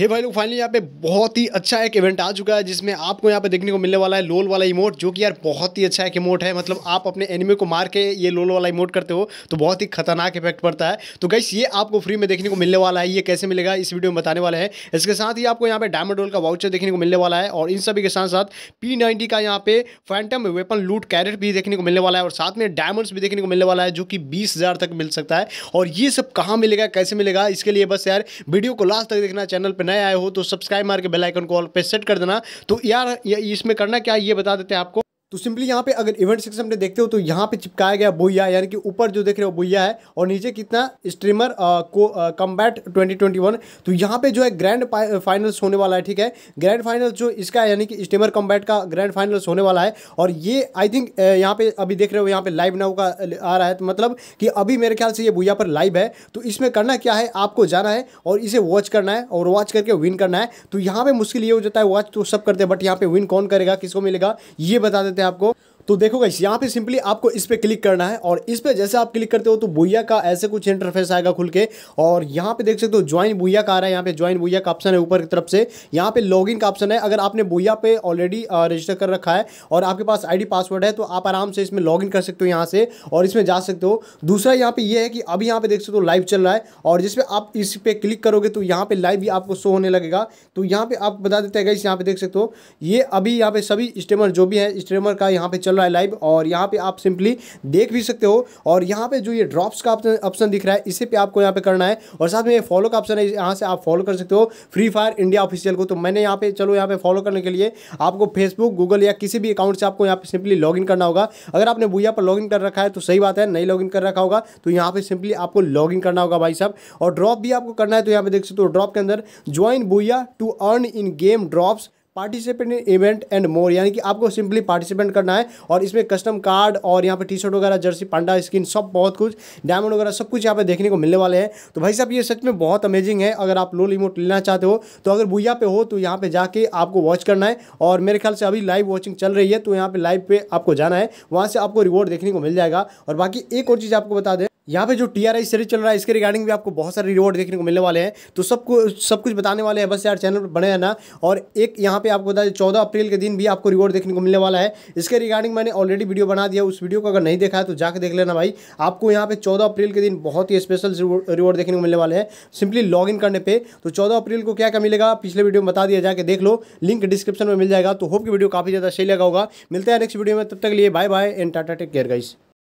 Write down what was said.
हे भाई लोग फाइनली यहाँ पे बहुत ही अच्छा एक इवेंट आ चुका है जिसमें आपको यहाँ पे देखने को मिलने वाला है लोल वाला इमोट जो कि यार बहुत ही अच्छा एक इमोट है मतलब आप अपने एनिमे को मार के ये लोल वाला इमोट करते हो तो बहुत ही खतरनाक इफेक्ट पड़ता है तो गैस ये आपको फ्री में देखने को मिलने वाला है ये कैसे मिलेगा इस वीडियो में बताने वाले हैं इसके साथ ही आपको यहाँ पे डायमंड रोल का वाउचर देखने को मिलने वाला है और इन सभी के साथ साथ पी का यहाँ पे फैंटम वेपन लूट कैरेट भी देखने को मिलने वाला है और साथ में डायमंड्स भी देखने को मिलने वाला है जो कि बीस तक मिल सकता है और ये सब कहाँ मिलेगा कैसे मिलेगा इसके लिए बस यार वीडियो को लास्ट तक देखना चैनल पे नए आए हो तो सब्सक्राइब मार के बेलाइकन को ऑल पे सेट कर देना तो यार इसमें करना क्या ये बता देते हैं आपको तो सिंपली यहाँ पे अगर इवेंट सेक्शन में देखते हो तो यहाँ पे चिपकाया गया बोया यानी कि ऊपर जो देख रहे हो बोया है और नीचे कितना स्ट्रीमर को कम्बैट 2021 तो यहाँ पे जो है ग्रैंड फाइनल्स होने वाला है ठीक है ग्रैंड फाइनल्स जो इसका यानी कि स्ट्रीमर कम्बैट का ग्रैंड फाइनल्स होने वाला है और ये आई थिंक यहाँ पे अभी देख रहे हो यहाँ पे लाइव नाउ का आ रहा है तो मतलब कि अभी मेरे ख्याल से ये बुइया पर लाइव है तो इसमें करना क्या है आपको जाना है और इसे वॉच करना है और वॉच करके विन करना है तो यहाँ पर मुश्किल ये हो जाता है वॉच तो सब करते हैं बट यहाँ पे विन कौन करेगा किसको मिलेगा ये बता देते हैं हैं आपको तो देखो गाइस यहाँ पे सिंपली आपको इस पर क्लिक करना है और इस पर जैसे आप क्लिक करते हो तो बुइया का ऐसे कुछ इंटरफेस आएगा खुल के और यहाँ पे देख सकते हो ज्वाइन बुइया का आ रहा है यहाँ पे ज्वाइन बुइया का ऑप्शन है ऊपर की तरफ से यहाँ पे लॉगिन का ऑप्शन है अगर आपने बुइया पे ऑलरेडी रजिस्टर कर रखा है और आपके पास आई पासवर्ड है तो आप आराम से इसमें लॉग कर सकते हो यहाँ से और इसमें जा सकते हो दूसरा यहाँ पे ये है कि अभी यहाँ पे देख सकते हो लाइव चल रहा है और जिसपे आप इस पर क्लिक करोगे तो यहाँ पे लाइव भी आपको शो होने लगेगा तो यहाँ पे आप बता देते हैं गाइस यहाँ पे देख सकते हो ये अभी यहाँ पे सभी स्टेमर जो भी है स्टेमर का यहाँ पे चल चल रहा है लाइव और यहाँ पे आप सिंपली देख भी सकते हो और यहाँ पे जो ये ड्रॉप्स का ऑप्शन दिख रहा है इसे पे आपको यहाँ पे करना है और साथ में ये फॉलो का ऑप्शन है यहाँ से आप फॉलो कर सकते हो फ्री फायर इंडिया ऑफिशियल को तो मैंने यहाँ पे चलो यहाँ पे फॉलो करने के लिए आपको फेसबुक गूगल या किसी भी अकाउंट से आपको यहाँ पे सिंपली लॉग करना होगा अगर आपने भूया पर लॉग कर रखा है तो सही बात है नहीं लॉग कर रखा होगा तो यहाँ पर सिंपली आपको लॉग करना होगा भाई साहब और ड्रॉप भी आपको करना है तो यहाँ पे देख सकते हो ड्रॉप के अंदर join Booyah to earn in game drops participant in event and more यानी कि आपको सिंपली पार्टिसिपेंट करना है और इसमें कस्टम कार्ड और यहाँ पे टी शर्ट वगैरह जर्सी पांडा स्किन सब बहुत कुछ डायमंड वगैरह सब कुछ यहाँ पे देखने को मिलने वाले हैं तो भाई साहब ये सच में बहुत अमेजिंग है अगर आप लो लिमोट लेना चाहते हो तो अगर भूया पे हो तो यहाँ पे जाके आपको वॉच करना है और मेरे ख्याल से अभी लाइव वॉचिंग चल रही है तो यहाँ पे लाइव पे आपको जाना है वहाँ से आपको रिवॉर्ड देखने को मिल जाएगा और बाकी एक और चीज़ आपको बता दें यहाँ पे जो टी आर आई सीरीज चल रहा है इसके रिगार्डिंग भी आपको बहुत सारे रिवॉर्ड देखने को मिलने वाले हैं तो सब कुछ सब कुछ बताने वाले हैं बस यार चैनल पर बने रहना और एक यहाँ पे आपको बता दें चौदह अप्रैल के दिन भी आपको रिवॉर्ड देखने को मिलने वाला है इसके रिगार्डिंग मैंने ऑलरेडी वीडियो बना दिया उस वीडियो को अगर नहीं देखा है तो जाकर देख लेना भाई आपको यहाँ पे चौदह अप्रैल के दिन बहुत ही स्पेशल रिवॉर्ड देखने को मिलने वाले हैं सिंपली लॉग इन करने पर तो चौदह अप्रैल को क्या क्या मिलेगा पिछले वीडियो में बता दिया जाकर देख लो लिंक डिस्क्रिप्शन में मिल जाएगा तो होप की वीडियो काफ़ी ज़्यादा सही लगा होगा मिलता है नेक्स्ट वीडियो में तब तक लिए bye bye and tata take care guys